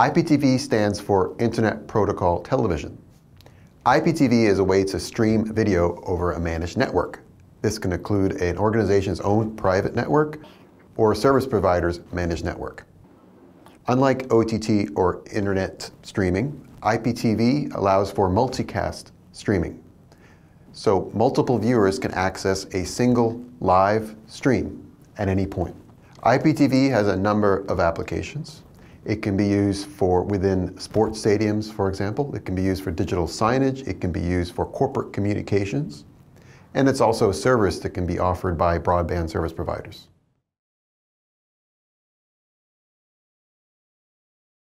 IPTV stands for Internet Protocol Television. IPTV is a way to stream video over a managed network. This can include an organization's own private network or a service provider's managed network. Unlike OTT or internet streaming, IPTV allows for multicast streaming. So multiple viewers can access a single live stream at any point. IPTV has a number of applications. It can be used for within sports stadiums, for example. It can be used for digital signage. It can be used for corporate communications. And it's also a service that can be offered by broadband service providers.